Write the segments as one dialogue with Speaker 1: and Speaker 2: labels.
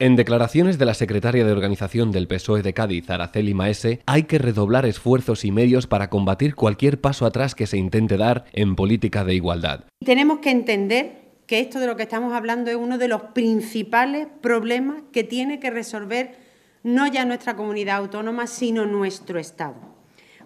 Speaker 1: En declaraciones de la secretaria de organización del PSOE de Cádiz, Araceli Maese, hay que redoblar esfuerzos y medios para combatir cualquier paso atrás que se intente dar en política de igualdad.
Speaker 2: Tenemos que entender que esto de lo que estamos hablando es uno de los principales problemas que tiene que resolver no ya nuestra comunidad autónoma, sino nuestro Estado.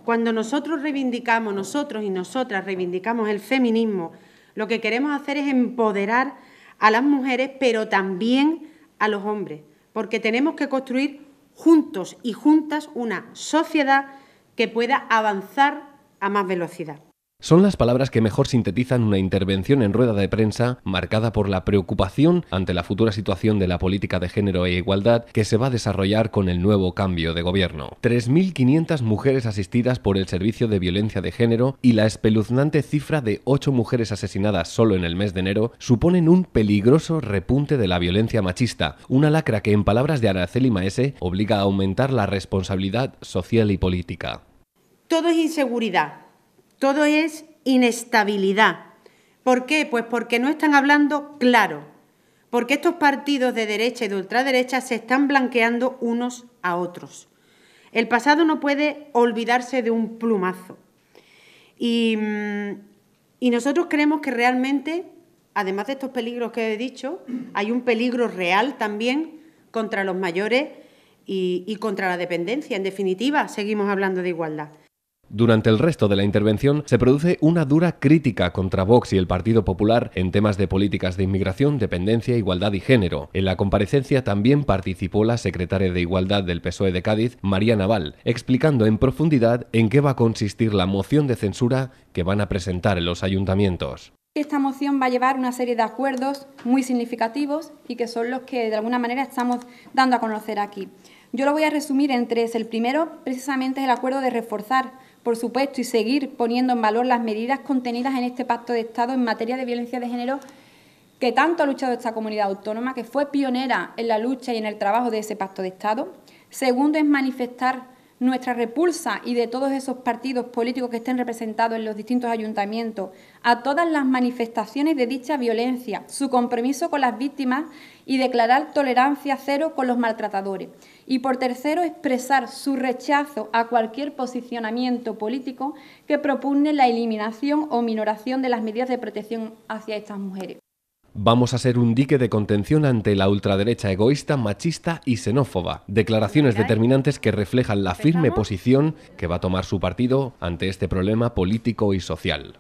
Speaker 2: Cuando nosotros reivindicamos, nosotros y nosotras reivindicamos el feminismo, lo que queremos hacer es empoderar a las mujeres, pero también a los hombres, porque tenemos que construir juntos y juntas una sociedad que pueda avanzar a más velocidad.
Speaker 1: Son las palabras que mejor sintetizan una intervención en rueda de prensa marcada por la preocupación ante la futura situación de la política de género e igualdad que se va a desarrollar con el nuevo cambio de gobierno. 3.500 mujeres asistidas por el Servicio de Violencia de Género y la espeluznante cifra de 8 mujeres asesinadas solo en el mes de enero suponen un peligroso repunte de la violencia machista, una lacra que en palabras de Araceli Maese obliga a aumentar la responsabilidad social y política.
Speaker 2: Todo es inseguridad todo es inestabilidad. ¿Por qué? Pues porque no están hablando claro. Porque estos partidos de derecha y de ultraderecha se están blanqueando unos a otros. El pasado no puede olvidarse de un plumazo. Y, mm, nosotros creemos que realmente, además de estos peligros que he dicho, hay un peligro real también contra los mayores y contra la dependencia. En definitiva, seguimos hablando de igualdad.
Speaker 1: Durante el resto de la intervención se produce una dura crítica contra Vox y el Partido Popular en temas de políticas de inmigración, dependencia, igualdad y género. En la comparecencia también participó la secretaria de Igualdad del PSOE de Cádiz, María Naval, explicando en profundidad en qué va a consistir la moción de censura que van a presentar en los ayuntamientos.
Speaker 3: Esta moción va a llevar una serie de acuerdos muy significativos y que son los que de alguna manera estamos dando a conocer aquí. Yo lo voy a resumir en tres. El primero, precisamente, es el acuerdo de reforzar, por supuesto, y seguir poniendo en valor las medidas contenidas en este Pacto de Estado en materia de violencia de género que tanto ha luchado esta comunidad autónoma, que fue pionera en la lucha y en el trabajo de ese Pacto de Estado. Segundo, es manifestar nuestra repulsa y de todos esos partidos políticos que estén representados en los distintos ayuntamientos, a todas las manifestaciones de dicha violencia, su compromiso con las víctimas y declarar tolerancia cero con los maltratadores. Y por tercero, expresar su rechazo a cualquier posicionamiento político que propugne la eliminación o minoración de las medidas de protección hacia estas mujeres.
Speaker 1: Vamos a ser un dique de contención ante la ultraderecha egoísta, machista y xenófoba. Declaraciones ¿eh? determinantes que reflejan la firme posición que va a tomar su partido ante este problema político y social.